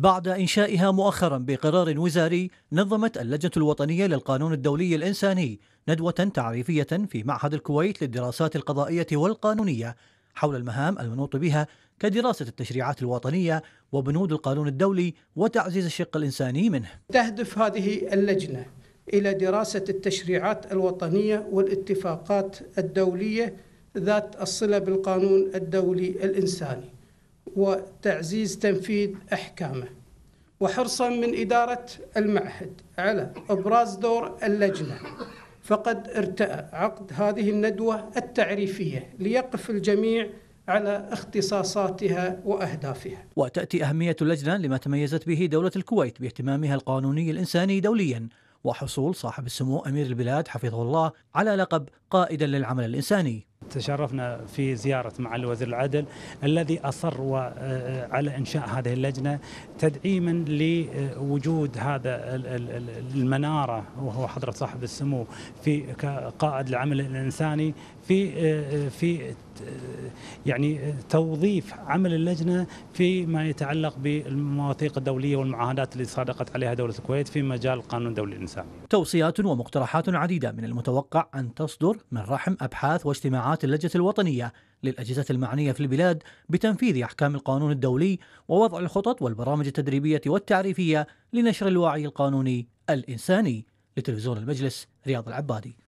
بعد إنشائها مؤخرا بقرار وزاري نظمت اللجنة الوطنية للقانون الدولي الإنساني ندوة تعريفية في معهد الكويت للدراسات القضائية والقانونية حول المهام المنوط بها كدراسة التشريعات الوطنية وبنود القانون الدولي وتعزيز الشق الإنساني منه تهدف هذه اللجنة إلى دراسة التشريعات الوطنية والاتفاقات الدولية ذات الصلة بالقانون الدولي الإنساني وتعزيز تنفيذ احكامه وحرصا من اداره المعهد على ابراز دور اللجنه فقد ارتأى عقد هذه الندوه التعريفيه ليقف الجميع على اختصاصاتها واهدافها. وتاتي اهميه اللجنه لما تميزت به دوله الكويت باهتمامها القانوني الانساني دوليا وحصول صاحب السمو امير البلاد حفظه الله على لقب قائدا للعمل الانساني. تشرفنا في زيارة معالي وزير العدل الذي أصر آه، آه، على إنشاء هذه اللجنة تدعيما لوجود هذا المنارة وهو حضرة صاحب السمو في قائد العمل الإنساني في آه، في يعني توظيف عمل اللجنه فيما يتعلق بالمواثيق الدوليه والمعاهدات اللي صادقت عليها دوله الكويت في مجال القانون الدولي الانساني. توصيات ومقترحات عديده من المتوقع ان تصدر من رحم ابحاث واجتماعات إجراءات اللجنة الوطنية للأجهزة المعنية في البلاد بتنفيذ أحكام القانون الدولي ووضع الخطط والبرامج التدريبية والتعريفية لنشر الوعي القانوني الإنساني لتلفزيون المجلس رياض العبادي